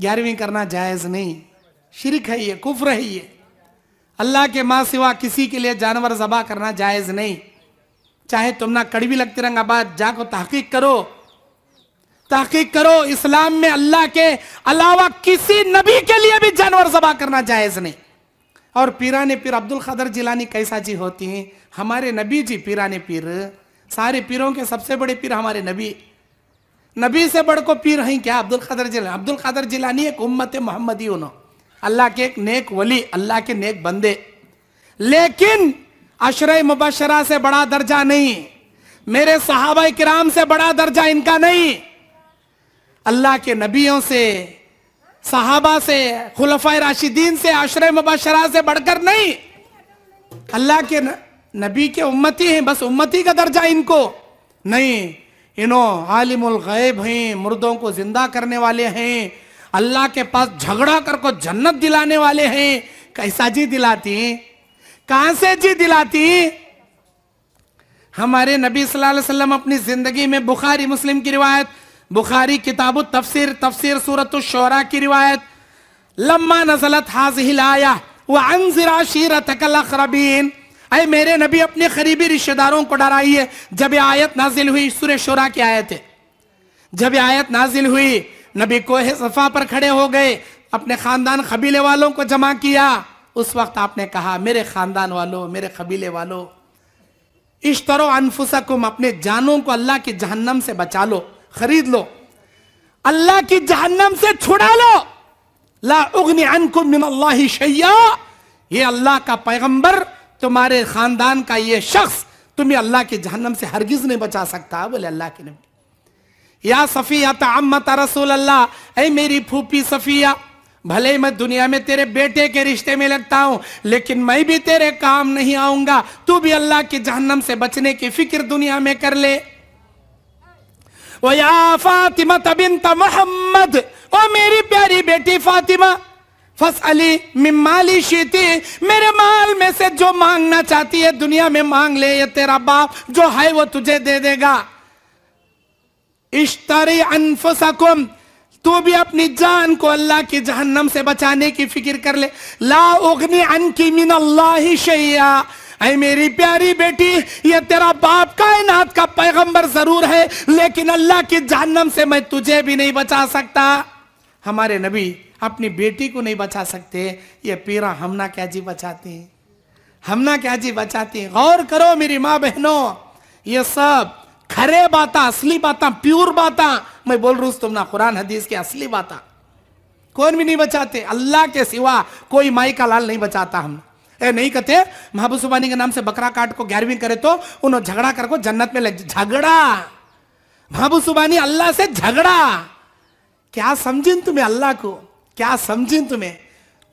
ग्यारहवीं करना जायज़ नहीं शिरक है ये कुफ्र है ये अल्लाह के माँ सिवा किसी के लिए जानवर जबा करना जायज़ नहीं चाहे तुम ना कड़वी लगती रंगाबाद जाको तहकीक करो तहकीक करो इस्लाम में अल्लाह के अलावा किसी नबी के लिए भी जानवर जबा करना जायज़ नहीं और ने पीर अब्दुल खदर जिलानी कैसा जी होती हैं हमारे नबी जी ने पीर सारे पीरों के सबसे बड़े पीर हमारे नबी नबी से बढ़ को पीर हैं क्या अब्दुल खादर जिला अब्दुल खादर जिलानी एक उम्मत मोहम्मदी उन्होंने अल्लाह के एक नेक वली अल्लाह के नेक बंदे लेकिन अशर मुबशरा से बड़ा दर्जा नहीं मेरे सहाबा किराम से बड़ा दर्जा इनका नहीं अल्लाह के नबियों से सहाबा से खुलफा राशिदीन से आश्रय मुबशरा से बढ़कर नहीं अल्लाह के न, नबी के उम्मती हैं बस उम्मती का दर्जा इनको नहीं इनो आलिमुल गैब हैं मुर्दों को जिंदा करने वाले हैं अल्लाह के पास झगड़ा कर को जन्नत दिलाने वाले हैं कैसा जी दिलाती कहां से जी दिलाती हमारे नबी सल्लल्लाहु अलैहि वसल्लम अपनी जिंदगी में बुखारी मुस्लिम की रिवायत बुखारी किताबु तफसीर तफसीर सूरत शोरा की रिवायत लम्मा नजलत हाज हिलाया वह अंजरा शीरत अखरबीन अरे मेरे नबी अपने करीबी रिश्तेदारों को डराइए जब ये आयत नाजिल हुई सुरे शोरा की आयत है जब ये आयत नाजिल हुई नबी कोहे सफ़ा पर खड़े हो गए अपने ख़ानदान कबीले वालों को जमा किया उस वक्त आपने कहा मेरे ख़ानदान वालों मेरे कबीले वालों इस तरह अनफुसकुम अपने जानों को अल्लाह की जहन्नम से बचा लो खरीद लो अल्लाह की जहन्नम से छुड़ा लो ला उगनी अनकुम मिन अल्लाह शैया ये अल्लाह का पैगंबर तुम्हारे खानदान का ये शख्स तुम्हें अल्लाह के जहन्नम से हरगिज नहीं बचा सकता बोले अल्लाह के नबी या सफ़िया तमता रसूल अल्लाह ऐ मेरी फूफी सफ़िया भले ही मैं दुनिया में तेरे बेटे के रिश्ते में लगता हूं लेकिन मैं भी तेरे काम नहीं आऊंगा तू भी अल्लाह के जहन्नम से बचने की फिक्र दुनिया में कर ले वो या फातिमा तबिन मोहम्मद ओ मेरी प्यारी बेटी फातिमा फस अली मिमाली शीती मेरे माल में से जो मांगना चाहती है दुनिया में मांग ले ये तेरा बाप जो है वो तुझे दे देगा इश्तरी अनफसकुम तू भी अपनी जान को अल्लाह की जहन्नम से बचाने की फिक्र कर ले ला उगनी अन की मिन अल्लाह शैया अरे मेरी प्यारी बेटी ये तेरा बाप कायनात का पैगंबर जरूर है लेकिन अल्लाह की जहन्नम से मैं तुझे भी नहीं बचा सकता हमारे नबी अपनी बेटी को नहीं बचा सकते ये पीरा हमना क्या जी बचाती हैं हमना क्या जी बचाती हैं गौर करो मेरी माँ बहनों ये सब खरे बात असली बात प्योर बात मैं बोल रूस तुम ना कुरान हदीस की असली बात कौन भी नहीं बचाते अल्लाह के सिवा कोई माई का लाल नहीं बचाता हम ए नहीं कहते महबूब सुबानी के नाम से बकरा काट को ग्यारहवीं करे तो उन्होंने झगड़ा को जन्नत में ले झगड़ा महबूब सुबानी अल्लाह से झगड़ा क्या समझिन तुम्हें अल्लाह को क्या समझे तुम्हें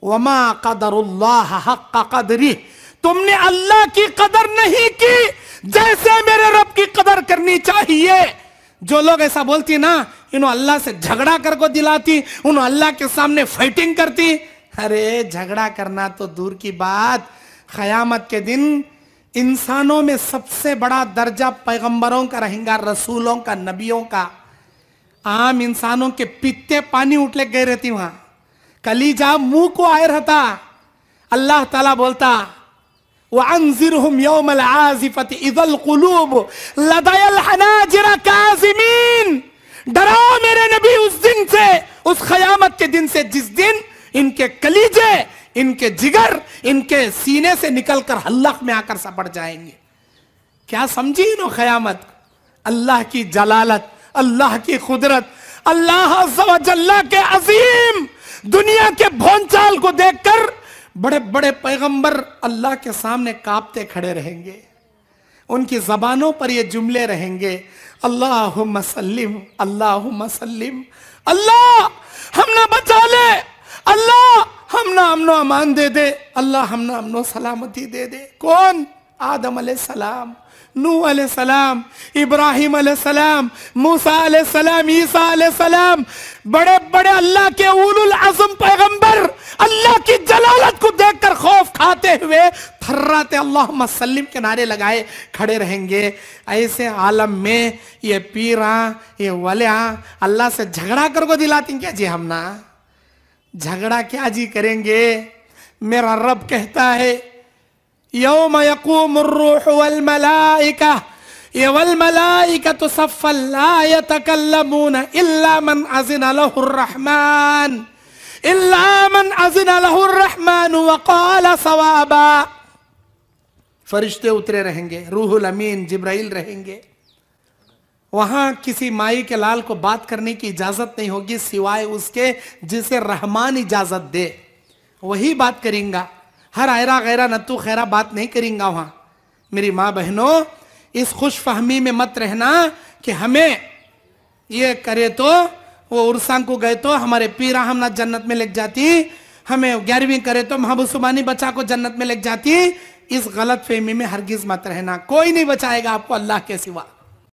वमा कदरुल्लाह कदरी तुमने अल्लाह की कदर नहीं की जैसे मेरे रब की कदर करनी चाहिए जो लोग ऐसा बोलती ना इन्हों अल्लाह से झगड़ा कर को दिलाती उन अल्लाह के सामने फाइटिंग करती अरे झगड़ा करना तो दूर की बात खयामत के दिन इंसानों में सबसे बड़ा दर्जा पैगंबरों का रहेगा रसूलों का नबियों का आम इंसानों के पीते पानी उठले गए रहती वहां कलीजा मुंह को आए रहता अल्लाह ताला बोलता डरो मेरे नबी उस दिन से उस खयामत के दिन से जिस दिन इनके कलीजे इनके जिगर इनके सीने से निकलकर हल्लक में आकर सपड़ जाएंगे क्या समझी नो खयामत अल्लाह की जलालत अल्लाह की कुदरत अल्लाह के अजीम भोनचाल को देखकर बड़े बड़े पैगंबर अल्लाह के सामने कांपते खड़े रहेंगे उनकी जबानों पर ये जुमले रहेंगे अल्लाह मसलिम अल्लाह मसलिम अल्लाह हम ना बचा ले अल्लाह हम ना अमनो अमान दे दे अल्लाह हम ना अमनो सलामती दे दे कौन आदम सलाम नू सलाम इब्राहिम सलाम मूसा सलाम ईसा सलाम बड़े बड़े अल्लाह के उलुल अजम पैगंबर अल्लाह की जलालत को देखकर खौफ खाते हुए थर्राते अल्लाह मसलम के नारे लगाए खड़े रहेंगे ऐसे आलम में ये पीरा ये वलिया अल्लाह से झगड़ा कर को दिलाती क्या जी हम ना झगड़ा क्या जी करेंगे मेरा रब कहता है यौम यकूमरूहमलाइका यवलमलाइका तो सफ़ल्लायतकल्लमून इल्लामन अजिन अलहुर्रहमान इल्लामन अजिन अलहुर्रहमान वक़ाल सवाबा फरिश्ते उतरे रहेंगे रूहुल अमीन जिब्राइल रहेंगे वहां किसी माई के लाल को बात करने की इजाजत नहीं होगी सिवाय उसके जिसे रहमान इजाजत दे वही बात करेंगे हर आयरा गैरा नत्तू खैरा बात नहीं करेंगे वहां मेरी माँ बहनों इस खुश फहमी में मत रहना कि हमें ये करे तो वो उर्सा को गए तो हमारे पीरा हम ना जन्नत में लग जाती हमें ग्यारहवीं करे तो महबूब सुबानी बचा को जन्नत में लग जाती इस गलत फहमी में हरगिज मत रहना कोई नहीं बचाएगा आपको अल्लाह के सिवा